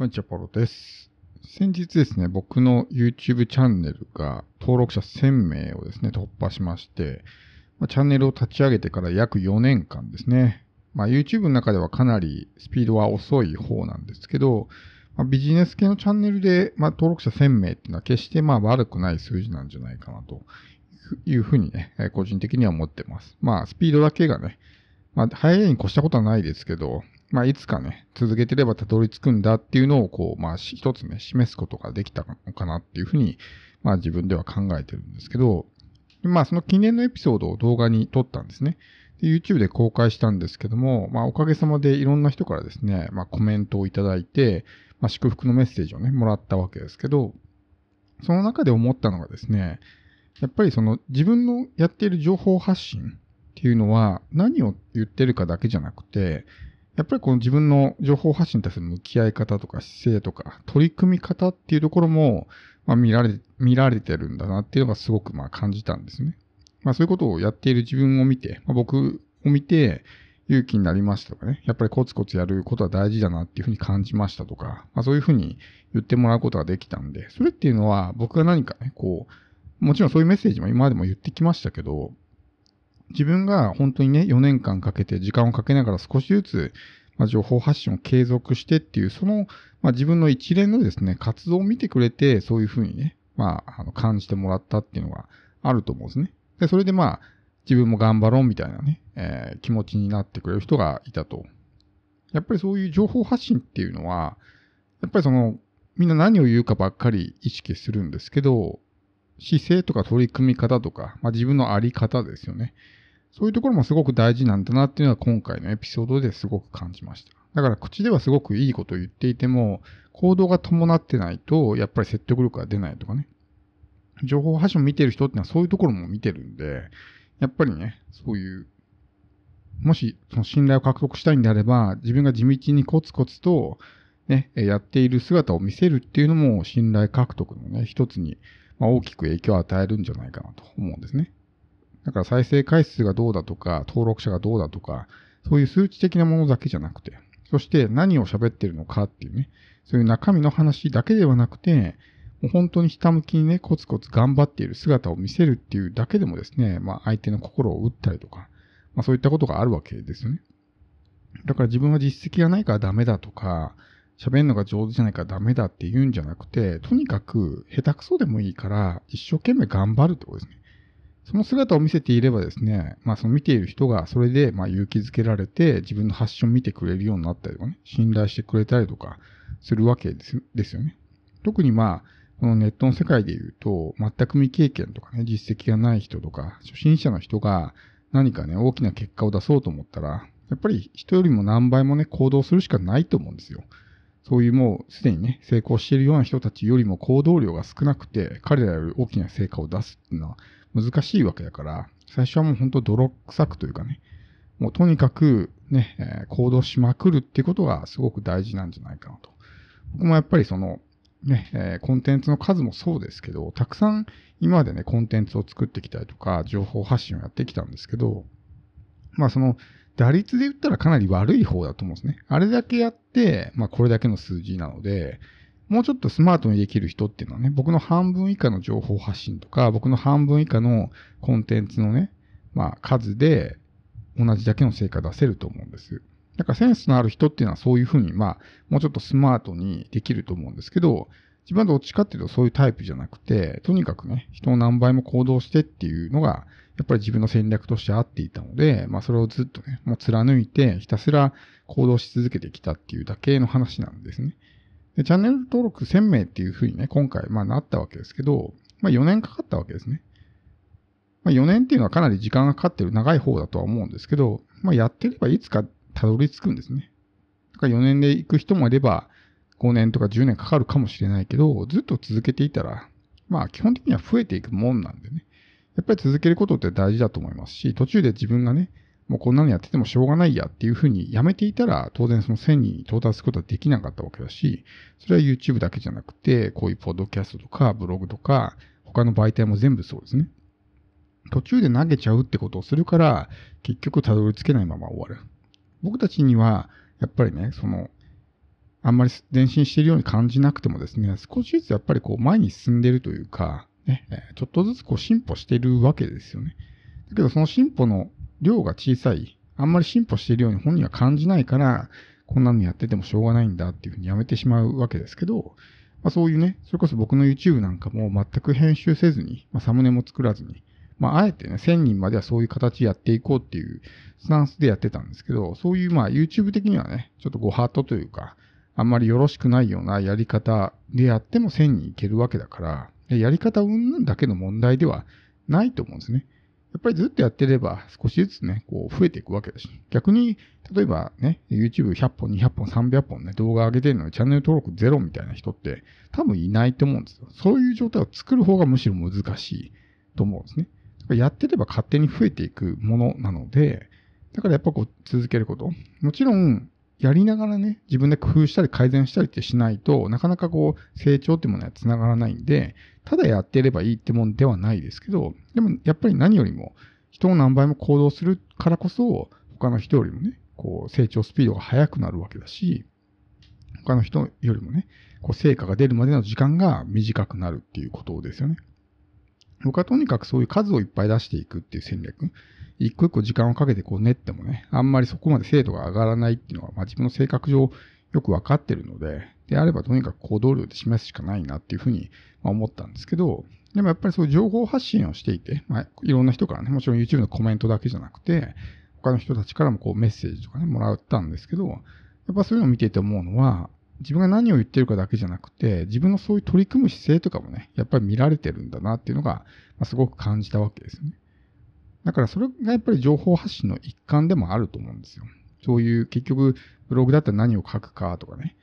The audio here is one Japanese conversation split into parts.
こんにちは、ポロです。先日ですね、僕の YouTube チャンネルが登録者1000名をですね、突破しまして、まあ、チャンネルを立ち上げてから約4年間ですね、まあ、YouTube の中ではかなりスピードは遅い方なんですけど、まあ、ビジネス系のチャンネルで、ま登録者1000名っていうのは決してまあ悪くない数字なんじゃないかなというふうにね、個人的には思ってます。まあスピードだけがね、まあ、早いに越したことはないですけど、まあ、いつかね、続けてればたどり着くんだっていうのを、こう、まあ、一つね、示すことができたのかなっていうふうに、まあ、自分では考えてるんですけど、まあ、その記念のエピソードを動画に撮ったんですね。で、YouTube で公開したんですけども、まあ、おかげさまでいろんな人からですね、まあ、コメントをいただいて、まあ、祝福のメッセージをね、もらったわけですけど、その中で思ったのがですね、やっぱりその自分のやっている情報発信っていうのは何を言ってるかだけじゃなくて、やっぱりこの自分の情報発信に対する向き合い方とか姿勢とか取り組み方っていうところも、まあ、見られ、見られてるんだなっていうのがすごくまあ感じたんですね。まあそういうことをやっている自分を見て、まあ、僕を見て勇気になりましたとかね、やっぱりコツコツやることは大事だなっていうふうに感じましたとか、まあそういうふうに言ってもらうことができたんで、それっていうのは僕が何かね、こう、もちろんそういうメッセージも今までも言ってきましたけど、自分が本当にね、4年間かけて時間をかけながら少しずつ、まあ、情報発信を継続してっていう、その、まあ、自分の一連のですね、活動を見てくれて、そういうふうにね、まあ、あの感じてもらったっていうのがあると思うんですね。で、それでまあ、自分も頑張ろうみたいなね、えー、気持ちになってくれる人がいたと。やっぱりそういう情報発信っていうのは、やっぱりその、みんな何を言うかばっかり意識するんですけど、姿勢とか取り組み方とか、まあ、自分のあり方ですよね。そういうところもすごく大事なんだなっていうのは今回のエピソードですごく感じました。だから口ではすごくいいことを言っていても、行動が伴ってないと、やっぱり説得力が出ないとかね。情報発信を見てる人ってのはそういうところも見てるんで、やっぱりね、そういう、もしその信頼を獲得したいんであれば、自分が地道にコツコツと、ね、やっている姿を見せるっていうのも信頼獲得のね、一つに、ま大きく影響を与えるんじゃないかなと思うんですね。だから再生回数がどうだとか、登録者がどうだとか、そういう数値的なものだけじゃなくて、そして何を喋ってるのかっていうね、そういう中身の話だけではなくて、もう本当にひたむきにね、コツコツ頑張っている姿を見せるっていうだけでもですね、まあ相手の心を打ったりとか、まあそういったことがあるわけですよね。だから自分は実績がないからダメだとか、喋るのが上手じゃないからダメだって言うんじゃなくて、とにかく下手くそでもいいから一生懸命頑張るってことですね。その姿を見せていればですね、まあその見ている人がそれでま勇気づけられて自分の発信を見てくれるようになったりとかね、信頼してくれたりとかするわけですよね。特にまあ、このネットの世界で言うと、全く未経験とかね、実績がない人とか、初心者の人が何かね、大きな結果を出そうと思ったら、やっぱり人よりも何倍もね、行動するしかないと思うんですよ。そういうもうすでにね、成功しているような人たちよりも行動量が少なくて、彼らより大きな成果を出すっていうのは、難しいわけだから、最初はもう本当泥臭くというかね、もうとにかくね、え行動しまくるっていうことがすごく大事なんじゃないかなと。僕もやっぱりその、ね、えコンテンツの数もそうですけど、たくさん今までね、コンテンツを作ってきたりとか、情報発信をやってきたんですけど、まあその、打率で言ったらかなり悪い方だと思うんですね。あれだけやって、まあこれだけの数字なので、もうちょっとスマートにできる人っていうのはね、僕の半分以下の情報発信とか、僕の半分以下のコンテンツのね、まあ数で同じだけの成果出せると思うんです。だからセンスのある人っていうのはそういうふうに、まあ、もうちょっとスマートにできると思うんですけど、自分はどっちかっていうとそういうタイプじゃなくて、とにかくね、人を何倍も行動してっていうのが、やっぱり自分の戦略として合っていたので、まあそれをずっとね、もう貫いてひたすら行動し続けてきたっていうだけの話なんですね。で、チャンネル登録1000名っていうふうにね、今回、まあなったわけですけど、まあ4年かかったわけですね。まあ4年っていうのはかなり時間がかかってる長い方だとは思うんですけど、まあやってればいつかたどり着くんですね。だから4年で行く人もいれば、5年とか10年かかるかもしれないけど、ずっと続けていたら、まあ基本的には増えていくもんなんでね。やっぱり続けることって大事だと思いますし、途中で自分がね、もうこんなのやっててもしょうがないやっていうふうにやめていたら、当然その1000に到達することはできなかったわけだし、それは YouTube だけじゃなくて、こういうポッドキャストとかブログとか、他の媒体も全部そうですね。途中で投げちゃうってことをするから、結局たどり着けないまま終わる。僕たちには、やっぱりね、その、あんまり前進しているように感じなくてもですね、少しずつやっぱりこう前に進んでるというか、ね、ちょっとずつこう進歩しているわけですよね。だけどその進歩の量が小さい、あんまり進歩しているように本人は感じないから、こんなのやっててもしょうがないんだっていうふうにやめてしまうわけですけど、まあ、そういうね、それこそ僕の YouTube なんかも全く編集せずに、まあ、サムネも作らずに、まあ、あえてね、1000人まではそういう形やっていこうっていうスタンスでやってたんですけど、そういうまあ YouTube 的にはね、ちょっとご法度というか、あんまりよろしくないようなやり方でやっても1000人いけるわけだから、やり方云々だけの問題ではないと思うんですね。やっぱりずっとやってれば少しずつね、こう増えていくわけだし、逆に、例えばね、YouTube100 本、200本、300本ね、動画上げてるのにチャンネル登録ゼロみたいな人って多分いないと思うんですよ。そういう状態を作る方がむしろ難しいと思うんですね。やってれば勝手に増えていくものなので、だからやっぱこう続けること。もちろん、やりながらね、自分で工夫したり改善したりってしないとなかなかこう成長ってものは繋がらないんで、ただやってればいいってもんではないですけど、でもやっぱり何よりも、人を何倍も行動するからこそ、他の人よりもね、こう成長スピードが速くなるわけだし、他の人よりもね、こう成果が出るまでの時間が短くなるっていうことですよね。僕はとにかくそういう数をいっぱい出していくっていう戦略、一個一個時間をかけてこう練ってもね、あんまりそこまで精度が上がらないっていうのは、まあ、自分の性格上よくわかってるので、であればとにかく行動量で示すしかないなっていうふうに思ったんですけど、でもやっぱりそういう情報発信をしていて、まあ、いろんな人からね、もちろん YouTube のコメントだけじゃなくて、他の人たちからもこうメッセージとかね、もらったんですけど、やっぱそういうのを見ていて思うのは、自分が何を言ってるかだけじゃなくて、自分のそういう取り組む姿勢とかもね、やっぱり見られてるんだなっていうのが、ますごく感じたわけですよね。だからそれがやっぱり情報発信の一環でもあると思うんですよ。そういう結局ブログだったら何を書くかとかね、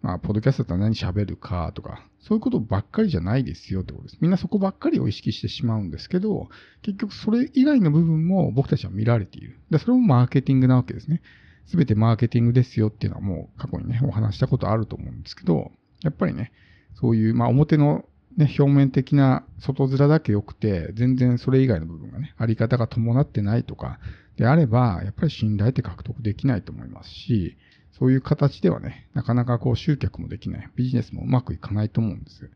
まあ、ポッドキャストだったら何喋るかとか、そういうことばっかりじゃないですよってことです。みんなそこばっかりを意識してしまうんですけど、結局それ以外の部分も僕たちは見られている。で、それもマーケティングなわけですね。すべてマーケティングですよっていうのはもう過去にね、お話したことあると思うんですけど、やっぱりね、そういう、まあ表のね、表面的な外面だけ良くて、全然それ以外の部分あり方が伴ってないとかであれば、やっぱり信頼って獲得できないと思いますし、そういう形ではね、なかなかこう集客もできない、ビジネスもうまくいかないと思うんです。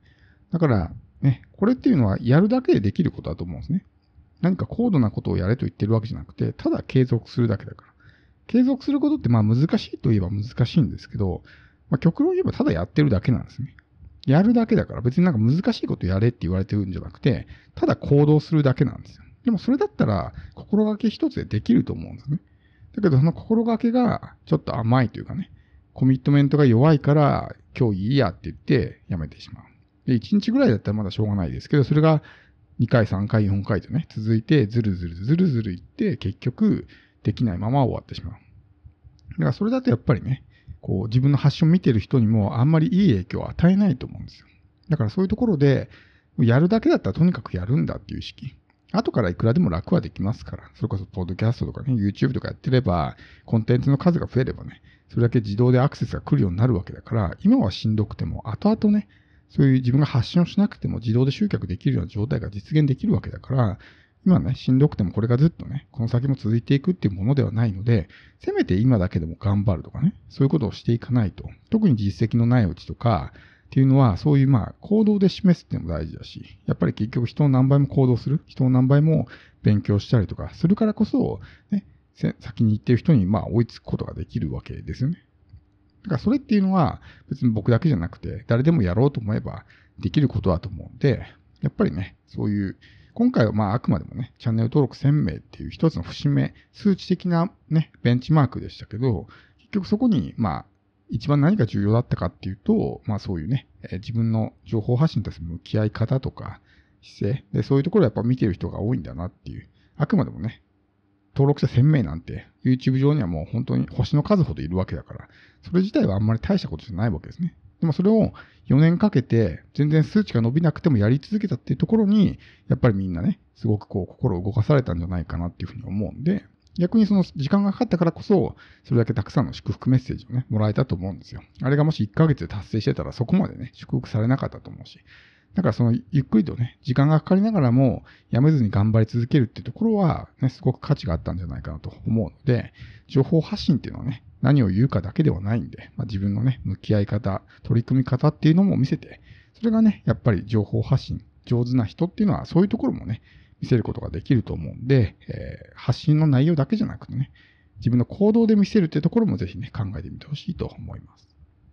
だから、ね、これっていうのはやるだけでできることだと思うんですね。何か高度なことをやれと言ってるわけじゃなくて、ただ継続するだけだから。継続することってまあ難しいといえば難しいんですけど、まあ、極論言えばただやってるだけなんですね。やるだけだから別になんか難しいことやれって言われてるんじゃなくて、ただ行動するだけなんですよ。でもそれだったら心がけ一つでできると思うんですね。だけどその心がけがちょっと甘いというかね、コミットメントが弱いから今日いいやって言ってやめてしまう。で、1日ぐらいだったらまだしょうがないですけど、それが2回、3回、4回とね、続いてずるずるずるずるいって結局できないまま終わってしまう。だからそれだとやっぱりね、こう自分の発信を見てる人にもあんまりいい影響を与えないと思うんですよ。だからそういうところで、やるだけだったらとにかくやるんだっていう意識。後からいくらでも楽はできますから、それこそ、ポッドキャストとかね、YouTube とかやってれば、コンテンツの数が増えればね、それだけ自動でアクセスが来るようになるわけだから、今はしんどくても、後々ね、そういう自分が発信をしなくても自動で集客できるような状態が実現できるわけだから、今ね、しんどくてもこれがずっとね、この先も続いていくっていうものではないので、せめて今だけでも頑張るとかね、そういうことをしていかないと、特に実績のないうちとか、っていうのは、そういうまあ行動で示すっていうのも大事だし、やっぱり結局人の何倍も行動する、人の何倍も勉強したりとかするからこそ、ね、先に行ってる人にまあ追いつくことができるわけですよね。だからそれっていうのは別に僕だけじゃなくて、誰でもやろうと思えばできることだと思うんで、やっぱりね、そういう、今回はまああくまでもね、チャンネル登録1000名っていう一つの節目、数値的なね、ベンチマークでしたけど、結局そこにまあ一番何が重要だったかっていうと、まあそういうね、え自分の情報発信として向き合い方とか姿勢、で、そういうところやっぱ見てる人が多いんだなっていう、あくまでもね、登録者1000名なんて YouTube 上にはもう本当に星の数ほどいるわけだから、それ自体はあんまり大したことじゃないわけですね。でもそれを4年かけて全然数値が伸びなくてもやり続けたっていうところに、やっぱりみんなね、すごくこう心を動かされたんじゃないかなっていうふうに思うんで、逆にその時間がかかったからこそ、それだけたくさんの祝福メッセージをね、もらえたと思うんですよ。あれがもし1ヶ月で達成してたら、そこまでね、祝福されなかったと思うし。だからその、ゆっくりとね、時間がかかりながらも、やめずに頑張り続けるっていうところは、ね、すごく価値があったんじゃないかなと思うので、情報発信っていうのはね、何を言うかだけではないんで、まあ、自分のね、向き合い方、取り組み方っていうのも見せて、それがね、やっぱり情報発信、上手な人っていうのは、そういうところもね、見せることができると思うんで、えー、発信の内容だけじゃなくてね、自分の行動で見せるってところもぜひね、考えてみてほしいと思います。